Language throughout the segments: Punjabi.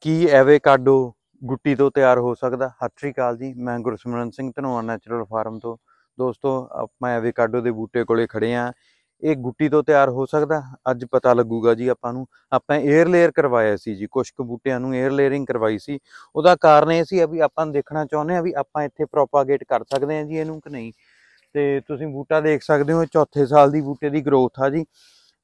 ਕੀ ਐਵੇਕਾਡੋ ਗੁੱਟੀ ਤੋਂ ਤਿਆਰ ਹੋ ਸਕਦਾ ਸਤਿ ਜੀ ਮੈਂ ਗੁਰਸਿਮਰਨ ਸਿੰਘ ਧਨੋਆ ਨੈਚੁਰਲ ਫਾਰਮ ਤੋਂ ਦੋਸਤੋ ਆਪਾਂ ਐਵੇਕਾਡੋ ਦੇ ਬੂਟੇ ਕੋਲੇ ਖੜੇ ਆ ਇਹ ਗੁੱਟੀ ਤੋਂ ਤਿਆਰ ਹੋ ਸਕਦਾ ਅੱਜ ਪਤਾ ਲੱਗੂਗਾ ਜੀ ਆਪਾਂ ਨੂੰ ਆਪਾਂ 에ਅਰ ਲੇਅਰ ਕਰਵਾਇਆ ਸੀ ਜੀ ਕੁਝ ਬੂਟਿਆਂ ਨੂੰ 에ਅਰ ਲੇਅਰਿੰਗ ਕਰਵਾਈ ਸੀ ਉਹਦਾ ਕਾਰਨ ਇਹ ਸੀ ਵੀ ਆਪਾਂ ਦੇਖਣਾ ਚਾਹੁੰਦੇ ਆ ਵੀ ਆਪਾਂ ਇੱਥੇ ਪ੍ਰੋਪਾਗੇਟ ਕਰ ਸਕਦੇ ਆ ਜੀ ਇਹਨੂੰ ਕਿ ਨਹੀਂ ਤੇ ਤੁਸੀਂ ਬੂਟਾ ਦੇਖ ਸਕਦੇ ਹੋ ਚੌਥੇ ਸਾਲ ਦੀ ਬੂਟੇ ਦੀ ਗਰੋਥ ਆ ਜੀ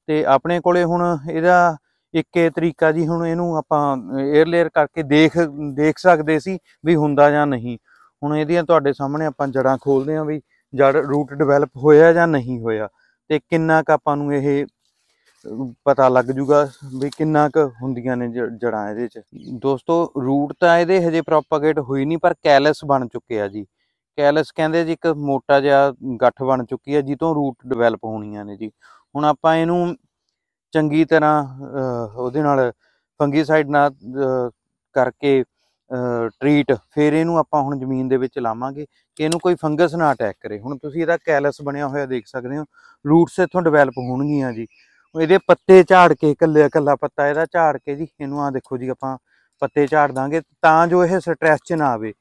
ਤੇ ਆਪਣੇ ਕੋਲੇ ਹੁਣ ਇਹਦਾ ਇੱਕ ਇਹ ਤਰੀਕਾ ਜੀ ਹੁਣ ਇਹਨੂੰ ਆਪਾਂ 에ਅਰ ਲੇਅਰ ਕਰਕੇ ਦੇਖ ਦੇਖ ਸਕਦੇ ਸੀ ਵੀ ਹੁੰਦਾ ਜਾਂ ਨਹੀਂ ਹੁਣ ਇਹਦੀਆਂ ਤੁਹਾਡੇ ਸਾਹਮਣੇ ਆਪਾਂ ਜੜਾਂ ਖੋਲਦੇ ਆਂ ਵੀ ਜੜ ਰੂਟ ਡਿਵੈਲਪ ਹੋਇਆ ਜਾਂ ਨਹੀਂ ਹੋਇਆ ਤੇ ਕਿੰਨਾ ਕ ਆਪਾਂ ਨੂੰ ਇਹ ਪਤਾ ਲੱਗ ਜੂਗਾ ਵੀ ਕਿੰਨਾ ਕ ਹੁੰਦੀਆਂ ਨੇ ਜੜਾਂ ਇਹਦੇ ਚ ਦੋਸਤੋ ਰੂਟ ਤਾਂ ਇਹਦੇ ਹਜੇ ਪ੍ਰੋਪਗੇਟ ਹੋਈ ਨਹੀਂ ਪਰ ਕੈਲਸ ਬਣ ਚੁੱਕੇ ਆ ਜੀ ਕੈਲਸ ਕਹਿੰਦੇ ਜੀ ਇੱਕ ਮੋਟਾ ਜਿਹਾ ਗੱਠ ਬਣ ਚੁੱਕੀ ਆ ਜਿੱਤੋਂ ਰੂਟ ਡਿਵੈਲਪ ਹੋਣੀਆਂ ਨੇ ਜੀ ਹੁਣ ਆਪਾਂ ਇਹਨੂੰ ਚੰਗੀ ਤਰ੍ਹਾਂ ਉਹਦੇ ਨਾਲ ਫੰਗੀਸਾਈਡ ਨਾਲ ਕਰਕੇ ਟ੍ਰੀਟ ਫਿਰ ਇਹਨੂੰ ਆਪਾਂ ਹੁਣ ਜ਼ਮੀਨ ਦੇ ਵਿੱਚ ਲਾਵਾਂਗੇ ਕਿ ਇਹਨੂੰ ਕੋਈ ਫੰਗਸ ਨਾ ਅਟੈਕ ਕਰੇ ਹੁਣ ਤੁਸੀਂ ਇਹਦਾ ਕੈਲਸ ਬਣਿਆ ਹੋਇਆ ਦੇਖ ਸਕਦੇ ਹੋ ਰੂਟਸ ਇਥੋਂ ਡਿਵੈਲਪ ਹੋਣਗੀਆਂ ਜੀ ਇਹਦੇ ਪੱਤੇ ਝਾੜ ਕੇ ਇਕੱਲੇ ਇਕੱਲਾ ਪੱਤਾ ਇਹਦਾ ਝਾੜ ਕੇ ਜੀ ਇਹਨੂੰ ਆ ਦੇਖੋ ਜੀ ਆਪਾਂ ਪੱਤੇ ਝਾੜ ਦਾਂਗੇ ਤਾਂ ਜੋ ਇਹ ਸਟ੍ਰੈਸ 'ਚ ਨਾ ਆਵੇ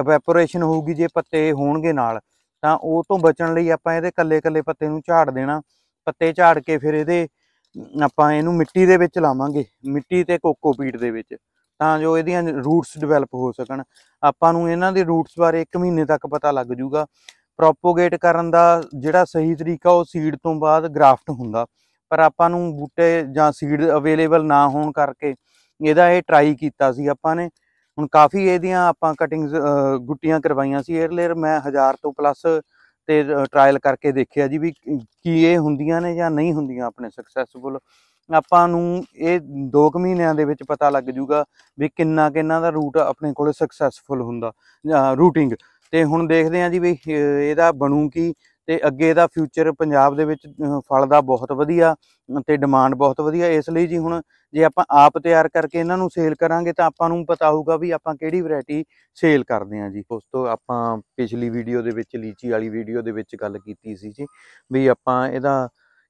ਇਵੈਪੋਰੇਸ਼ਨ ਹੋਊਗੀ ਜੇ ਪੱਤੇ ਹੋਣਗੇ ਨਾਲ ਤਾਂ ਉਹ ਤੋਂ ਬਚਣ ਲਈ ਆਪਾਂ ਇਹਦੇ ਇਕੱਲੇ ਇਕੱਲੇ ਪੱਤੇ ਨੂੰ ਝਾੜ ਦੇਣਾ ਪੱਤੇ ਝਾੜ ਕੇ ਫਿਰ ਇਹਦੇ ਆਪਾਂ ਇਹਨੂੰ ਮਿੱਟੀ ਦੇ ਵਿੱਚ ਲਾਵਾਂਗੇ ਮਿੱਟੀ ਤੇ ਕੋਕੋਪੀਟ ਦੇ ਵਿੱਚ ਤਾਂ ਜੋ ਇਹਦੀਆਂ ਰੂਟਸ ਡਿਵੈਲਪ ਹੋ ਸਕਣ ਆਪਾਂ ਨੂੰ ਇਹਨਾਂ ਦੇ ਰੂਟਸ ਬਾਰੇ 1 ਮਹੀਨੇ ਤੱਕ ਪਤਾ ਲੱਗ ਜੂਗਾ ਪ੍ਰੋਪੋਗੇਟ ਕਰਨ ਦਾ ਜਿਹੜਾ ਸਹੀ ਤਰੀਕਾ ਉਹ ਸੀਡ ਤੋਂ ਬਾਅਦ ਗ੍ਰਾਫਟ ਹੁੰਦਾ ਪਰ ਆਪਾਂ ਨੂੰ ਬੂਟੇ ਜਾਂ ਸੀਡ ਅਵੇਲੇਬਲ ਨਾ ਹੋਣ ਕਰਕੇ ਇਹਦਾ ਇਹ ਟਰਾਈ ਕੀਤਾ ਸੀ ਆਪਾਂ ਨੇ ਹੁਣ ਕਾਫੀ ਇਹਦੀਆਂ ਆਪਾਂ ਕਟਿੰਗਸ ਗੁੱਟੀਆਂ ਕਰਵਾਈਆਂ ਸੀ ਏਅਰ ਲੇਅਰ ਮੈਂ 1000 ਤੋਂ ਪਲੱਸ ਤੇ ਟ੍ਰਾਇਲ ਕਰਕੇ ਦੇਖਿਆ ਜੀ ਵੀ ਕੀ ਇਹ ਹੁੰਦੀਆਂ ਨੇ ਜਾਂ ਨਹੀਂ ਹੁੰਦੀਆਂ ਆਪਣੇ ਸਕਸੈਸਫੁਲ ਆਪਾਂ ਨੂੰ ਇਹ 2 ਮਹੀਨਿਆਂ ਦੇ ਵਿੱਚ ਪਤਾ ਲੱਗ ਜੂਗਾ ਵੀ ਕਿੰਨਾ ਕਿੰਨਾ ਦਾ ਰੂਟ ਆਪਣੇ ਕੋਲ ਸਕਸੈਸਫੁਲ ਹੁੰਦਾ ਰੂਟਿੰਗ ਤੇ ਹੁਣ ਦੇਖਦੇ ਆਂ ਜੀ ਵੀ ਇਹਦਾ ਬਣੂ ਕੀ ਤੇ ਅੱਗੇ ਦਾ ਫਿਊਚਰ ਪੰਜਾਬ ਦੇ ਵਿੱਚ ਫਲ ਦਾ ਬਹੁਤ ਵਧੀਆ ਤੇ ਡਿਮਾਂਡ ਬਹੁਤ ਵਧੀਆ ਇਸ ਲਈ ਜੀ ਹੁਣ ਜੇ ਆਪਾਂ ਆਪ ਤਿਆਰ ਕਰਕੇ ਇਹਨਾਂ ਨੂੰ ਸੇਲ ਕਰਾਂਗੇ ਤਾਂ ਆਪਾਂ ਨੂੰ ਪਤਾ ਹੋਊਗਾ ਵੀ ਆਪਾਂ ਕਿਹੜੀ ਵੈਰਾਈਟੀ ਸੇਲ ਕਰਦੇ ਆਂ ਜੀ ਉਸ ਤੋਂ ਆਪਾਂ ਪਿਛਲੀ ਵੀਡੀਓ ਦੇ ਵਿੱਚ ਲੀਚੀ ਵਾਲੀ ਵੀਡੀਓ ਦੇ ਵਿੱਚ ਗੱਲ ਕੀਤੀ ਸੀ ਜੀ ਵੀ ਆਪਾਂ ਇਹਦਾ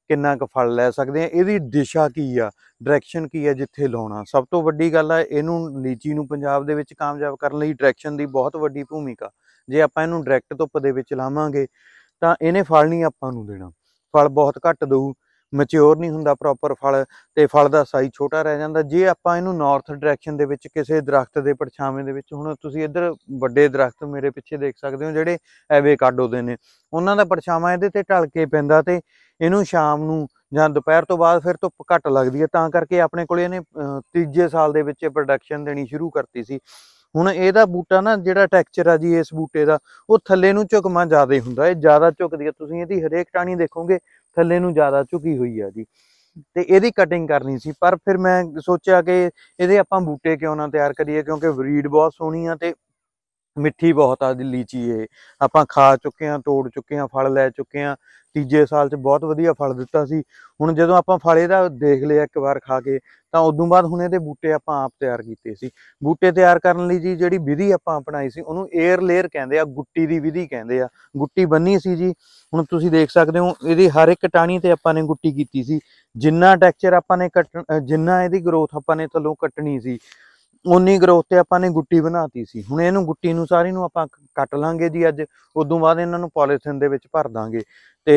ਕਿੰਨਾ ਕੁ ਫਲ ਲੈ ਸਕਦੇ ਆ ਇਹਦੀ ਦਿਸ਼ਾ ਕੀ ਆ ਡਾਇਰੈਕਸ਼ਨ ਕੀ ਆ ਜਿੱਥੇ ਲਾਉਣਾ ਸਭ ਤੋਂ ਵੱਡੀ ਗੱਲ ਆ ਇਹਨੂੰ ਲੀਚੀ ਨੂੰ ਪੰਜਾਬ ਦੇ ਵਿੱਚ ਕਾਮਯਾਬ ਕਰਨ ਲਈ ਡਾਇਰੈਕਸ਼ਨ ਦੀ ਬਹੁਤ ਵੱਡੀ ਭੂਮਿਕਾ ਜੇ ਆਪਾਂ ਇਹਨੂੰ ਡਾਇਰੈਕਟ ਧੁੱਪ ਦੇ ਵਿੱਚ ਲਾਵਾਂਗੇ ਤਾਂ ਇਹਨੇ ਫਲ ਨਹੀਂ ਆਪਾਂ ਨੂੰ ਦੇਣਾ ਫਲ ਬਹੁਤ ਘੱਟ ਦਊ ਮੈਚਿਓਰ ਨਹੀਂ ਹੁੰਦਾ ਪ੍ਰੋਪਰ ਫਲ ਤੇ ਫਲ ਦਾ ਸਾਈਜ਼ ਛੋਟਾ ਰਹਿ ਜਾਂਦਾ ਜੇ ਆਪਾਂ ਇਹਨੂੰ ਨਾਰਥ ਡਾਇਰੈਕਸ਼ਨ ਦੇ ਵਿੱਚ ਕਿਸੇ ਦਰਖਤ ਦੇ ਪਰਛਾਵੇਂ ਦੇ ਵਿੱਚ ਹੁਣ ਤੁਸੀਂ ਇੱਧਰ ਵੱਡੇ ਦਰਖਤ ਮੇਰੇ ਪਿੱਛੇ ਦੇਖ ਸਕਦੇ ਹੋ ਜਿਹੜੇ ਐਵੇਂ ਦੇ ਨੇ ਉਹਨਾਂ ਦਾ ਪਰਛਾਵਾਂ ਇਹਦੇ ਤੇ ਢਲ ਕੇ ਪੈਂਦਾ ਤੇ ਇਹਨੂੰ ਸ਼ਾਮ ਨੂੰ ਜਾਂ ਦੁਪਹਿਰ ਤੋਂ ਬਾਅਦ ਫਿਰ ਧੁੱਪ ਘੱਟ ਲੱਗਦੀ ਹੈ ਤਾਂ ਕਰਕੇ ਆਪਣੇ ਕੋਲੇ ਇਹਨੇ ਤੀਜੇ ਸਾਲ ਦੇ ਵਿੱਚ ਪ੍ਰੋਡਕਸ਼ਨ ਦੇਣੀ ਸ਼ੁਰੂ ਕਰਤੀ ਸੀ ਹੁਣ ਇਹਦਾ ਬੂਟਾ ਨਾ ਜਿਹੜਾ ਟੈਕਸਚਰ ਆ ਜੀ ਇਸ ਬੂਟੇ ਦਾ ਉਹ ਥੱਲੇ ਨੂੰ ਝੁਕਮਾ ਜ਼ਿਆਦਾ ਹੁੰਦਾ ਇਹ ਜ਼ਿਆਦਾ ਝੁਕਦੀ ਆ ਤੁਸੀਂ ਇਹਦੀ ਹਰੇਕ ਟਾਣੀ ਦੇਖੋਗੇ ਥੱਲੇ ਨੂੰ ਜ਼ਿਆਦਾ ਝੁਕੀ ਹੋਈ ਆ ਜੀ ਤੇ ਇਹਦੀ ਕਟਿੰਗ ਕਰਨੀ ਸੀ ਪਰ ਫਿਰ ਮੈਂ ਸੋਚਿਆ ਕਿ ਇਹਦੇ ਆਪਾਂ ਬੂਟੇ ਕਿਉਂ ਨਾ ਤਿਆਰ ਕਰੀਏ ਕਿਉਂਕਿ ਬਰੀਡ ਬਹੁਤ ਸੋਹਣੀ ਆ ਤੇ ਮਿੱਠੀ ਬਹੁਤ ਆ ਲੀਚੀ ਏ ਆਪਾਂ ਖਾ ਚੁੱਕੇ ਆ ਤੋੜ ਚੁੱਕੇ ਆ ਫਲ ਲੈ ਚੁੱਕੇ ਆ ਤੀਜੇ ਸਾਲ 'ਚ ਬਹੁਤ ਵਧੀਆ ਫਲ ਦਿੱਤਾ ਸੀ ਹੁਣ ਜਦੋਂ ਆਪਾਂ ਫਲ ਇਹਦਾ ਦੇਖ ਲਿਆ ਇੱਕ ਵਾਰ ਖਾ ਕੇ ਤਾਂ ਉਦੋਂ ਬਾਅਦ ਹੁਣ ਇਹਦੇ ਬੂਟੇ ਆਪਾਂ ਆਪ ਤਿਆਰ ਕੀਤੇ ਸੀ ਬੂਟੇ ਤਿਆਰ ਕਰਨ ਲਈ ਜੀ ਜਿਹੜੀ ਵਿਧੀ ਆਪਾਂ ਅਪਣਾਈ ਸੀ ਉਹਨੂੰ 에ਅਰ ਲੇਅਰ ਕਹਿੰਦੇ ਆ ਗੁੱਟੀ ਦੀ ਵਿਧੀ ਕਹਿੰਦੇ ਆ ਗੁੱਟੀ ਬੰਨੀ ਸੀ ਜੀ ਹੁਣ ਤੁਸੀਂ ਦੇਖ ਸਕਦੇ ਹੋ ਇਹਦੀ ਹਰ ਇੱਕ ਟਾਣੀ ਤੇ ਆਪਾਂ ਨੇ ਗੁੱਟੀ ਕੀਤੀ ਸੀ ਜਿੰਨਾ ਟੈਕਸਚਰ ਆਪਾਂ ਨੇ ਕੱਟ ਜਿੰਨਾ ਇਹਦੀ ਗਰੋਥ ਆਪਾਂ ਨੇ ਥੱਲੋਂ ਕੱਟਣੀ ਸੀ ਉਨੀ ਗਰੋਥ ਤੇ ਆਪਾਂ ਨੇ ਗੁੱਟੀ ਬਣਾਤੀ ਸੀ ਹੁਣ ਇਹਨੂੰ ਗੁੱਟੀ ਨੂੰ ਸਾਰੀ ਨੂੰ ਆਪਾਂ ਕੱਟ ਲਾਂਗੇ ਜੀ ਅੱਜ ਉਦੋਂ ਬਾਅਦ ਇਹਨਾਂ ਨੂੰ ਪੋਲੀਥਿਨ ਦੇ ਵਿੱਚ ਭਰ ਦਾਂਗੇ ਤੇ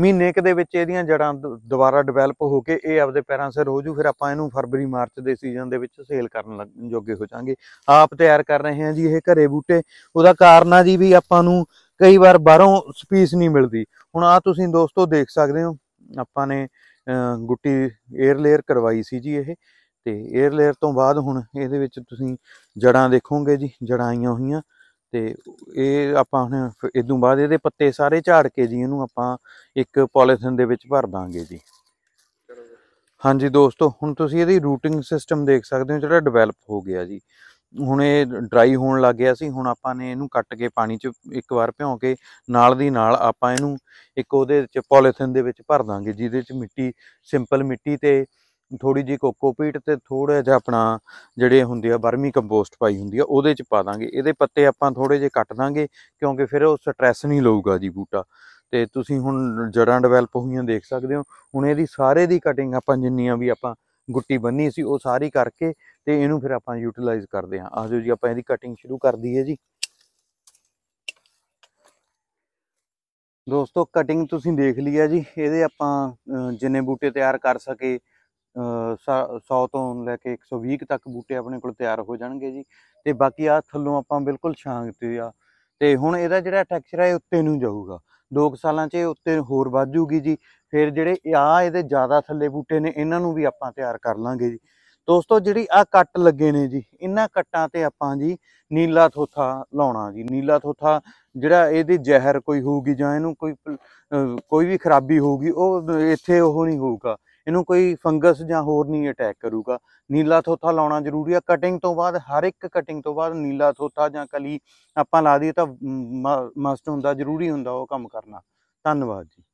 ਮਹੀਨੇ ਕ ਦੇ ਵਿੱਚ ਇਹਦੀਆਂ ਜੜਾਂ ਦੁਬਾਰਾ ਡਿਵੈਲਪ ਹੋ ਕੇ ਇਹ ਆਪਦੇ ਪੈਰਾਂ 'ਤੇ ਰੋਜੂ ਫਿਰ ਆਪਾਂ ਇਹਨੂੰ ਫਰਵਰੀ ਮਾਰਚ ਦੇ ਸੀਜ਼ਨ ਦੇ ਵਿੱਚ ਸੇਲ ਕਰਨ ਜੋਗੇ ਹੋ ਜਾਾਂਗੇ ਆਪ ਤਿਆਰ ਕਰ ਰਹੇ ਹਾਂ ਜੀ ਇਹ ਘਰੇ ਬੂਟੇ ਉਹਦਾ ਕਾਰਨ ਆ ਜੀ ਵੀ ਆਪਾਂ ਨੂੰ ਕਈ ਵਾਰ ਬਾਹਰੋਂ ਸਪੀਸ ਨਹੀਂ ਮਿਲਦੀ ਹੁਣ ਆ ਤੁਸੀਂ ਦੋਸਤੋ ਦੇਖ ਸਕਦੇ ਹੋ ਆਪਾਂ ਨੇ ਗੁੱਟੀ 에ਅਰ ਲੇਅਰ ਕਰਵਾਈ ਸੀ ਜੀ ਇਹ ਤੇ 에ਅਰ ਲੇਅਰ ਤੋਂ ਬਾਅਦ ਹੁਣ ਇਹਦੇ ਵਿੱਚ ਤੁਸੀਂ ਜੜਾਂ ਦੇਖੋਗੇ ਜੀ ਜੜਾਂ ਆਈਆਂ ਹੋਈਆਂ ਤੇ ਇਹ ਆਪਾਂ ਹੁਣ ਇਦੋਂ ਬਾਅਦ ਇਹਦੇ ਪੱਤੇ ਸਾਰੇ ਝਾੜ ਕੇ ਜੀ ਇਹਨੂੰ ਆਪਾਂ ਇੱਕ ਪੋਲੀਥਿਨ ਦੇ ਵਿੱਚ ਭਰ ਦਾਂਗੇ ਜੀ ਹਾਂਜੀ ਦੋਸਤੋ ਹੁਣ ਤੁਸੀਂ ਇਹਦੀ ਰੂਟਿੰਗ ਸਿਸਟਮ ਦੇਖ ਸਕਦੇ ਹੋ ਜਿਹੜਾ ਡਿਵੈਲਪ ਹੋ ਗਿਆ ਜੀ ਹੁਣ ਇਹ ਡਰਾਈ ਹੋਣ ਲੱਗ ਗਿਆ ਸੀ ਹੁਣ ਆਪਾਂ ਨੇ ਇਹਨੂੰ ਕੱਟ ਕੇ ਪਾਣੀ 'ਚ ਇੱਕ ਵਾਰ ਭਿਓ ਕੇ ਨਾਲ ਦੀ ਨਾਲ ਆਪਾਂ ਇਹਨੂੰ ਇੱਕ ਉਹਦੇ 'ਚ ਪੋਲੀਥਿਨ ਦੇ ਵਿੱਚ ਭਰ ਦਾਂਗੇ ਜਿਹਦੇ 'ਚ ਮਿੱਟੀ ਸਿੰਪਲ ਮਿੱਟੀ ਤੇ ਥੋੜੀ ਜੀ ਕੋਕੋਪੀਟ ਤੇ ਥੋੜਾ ਜਿਹਾ ਆਪਣਾ ਜਿਹੜੇ ਹੁੰਦੇ ਆ ਵਰਮੀ ਕੰਪੋਸਟ ਪਾਈ ਹੁੰਦੀ ਆ ਉਹਦੇ ਚ ਪਾ ਦਾਂਗੇ ਇਹਦੇ ਪੱਤੇ ਆਪਾਂ ਥੋੜੇ ਜੇ ਕੱਟ ਦਾਂਗੇ ਕਿਉਂਕਿ ਫਿਰ ਉਹ ਸਟ੍ਰੈਸ ਨਹੀਂ ਲਊਗਾ ਜੀ ਬੂਟਾ ਤੇ ਤੁਸੀਂ ਹੁਣ ਜੜਾਂ ਡਿਵੈਲਪ ਹੋਈਆਂ ਦੇਖ ਸਕਦੇ ਹੋ ਹੁਣ ਇਹਦੀ ਸਾਰੇ ਦੀ ਕਟਿੰਗ ਆਪਾਂ ਜਿੰਨੀਆਂ ਵੀ ਆਪਾਂ ਗੁੱਟੀ ਬੰਨੀ ਸੀ ਉਹ ਸਾਰੀ ਕਰਕੇ ਤੇ ਇਹਨੂੰ ਫਿਰ ਆਪਾਂ ਯੂਟਿਲਾਈਜ਼ ਕਰਦੇ ਹਾਂ ਆਜੋ ਜੀ ਆਪਾਂ ਇਹਦੀ ਕਟਿੰਗ ਸ਼ੁਰੂ ਕਰ ਦਈਏ ਜੀ ਦੋਸਤੋ ਕਟਿੰਗ ਤੁਸੀਂ ਦੇਖ ਲਈ ਆ ਜੀ ਇਹਦੇ ਆਪਾਂ ਜਿੰਨੇ ਬੂਟੇ ਤਿਆਰ ਕਰ ਸਕੇ 100 ਤੋਂ ਲੈ ਕੇ 120 ਤੱਕ ਬੂਟੇ ਆਪਣੇ ਕੋਲ ਤਿਆਰ ਹੋ ਜਾਣਗੇ ਜੀ ਤੇ ਬਾਕੀ ਆ ਥੱਲੋਂ ਆਪਾਂ ਬਿਲਕੁਲ ਛਾਂਗ ਤੇ ਆ ਤੇ ਹੁਣ ਇਹਦਾ ਜਿਹੜਾ ਟੈਕਸਚਰ ਹੈ ਉੱਤੇ ਨੂੰ ਜਾਊਗਾ 2 ਸਾਲਾਂ 'ਚ ਇਹ ਉੱਤੇ ਹੋਰ ਵੱਧ ਜੂਗੀ ਜੀ ਫਿਰ ਜਿਹੜੇ ਆ ਇਹਦੇ ਜ਼ਿਆਦਾ ਥੱਲੇ ਬੂਟੇ ਨੇ ਇਹਨਾਂ ਨੂੰ ਵੀ ਆਪਾਂ ਤਿਆਰ ਕਰ ਲਾਂਗੇ ਜੀ ਦੋਸਤੋ ਜਿਹੜੀ ਆ ਕੱਟ ਲੱਗੇ ਨੇ ਜੀ ਇਹਨਾਂ ਕੱਟਾਂ ਤੇ ਆਪਾਂ ਜੀ ਨੀਲਾ ਥੋਥਾ ਲਾਉਣਾ ਜੀ ਨੀਲਾ ਥੋਥਾ ਜਿਹੜਾ ਇਹਦੀ ਜ਼ਹਿਰ ਕੋਈ ਹੋਊਗੀ ਜਾਂ ਇਹਨੂੰ ਕੋਈ ਕੋਈ ਵੀ ਖਰਾਬੀ ਹੋਊਗੀ ਉਹ ਇੱਥੇ ਉਹ ਨਹੀਂ ਹੋਊਗਾ ਇਹਨੂੰ ਕੋਈ ਫੰਗਸ ਜਾਂ ਹੋਰ ਨਹੀਂ ਅਟੈਕ ਕਰੂਗਾ ਨੀਲਾ ਥੋਥਾ ਲਾਉਣਾ ਜ਼ਰੂਰੀ ਆ ਕਟਿੰਗ ਤੋਂ ਬਾਅਦ ਹਰ ਇੱਕ ਕਟਿੰਗ ਤੋਂ ਬਾਅਦ ਨੀਲਾ ਥੋਥਾ ਜਾਂ ਕਲੀ ਆਪਾਂ ਲਾ ਦਈਏ ਤਾਂ ਮਸਟ ਹੁੰਦਾ ਜ਼ਰੂਰੀ ਹੁੰਦਾ ਉਹ ਕੰਮ ਕਰਨਾ ਧੰਨਵਾਦ ਜੀ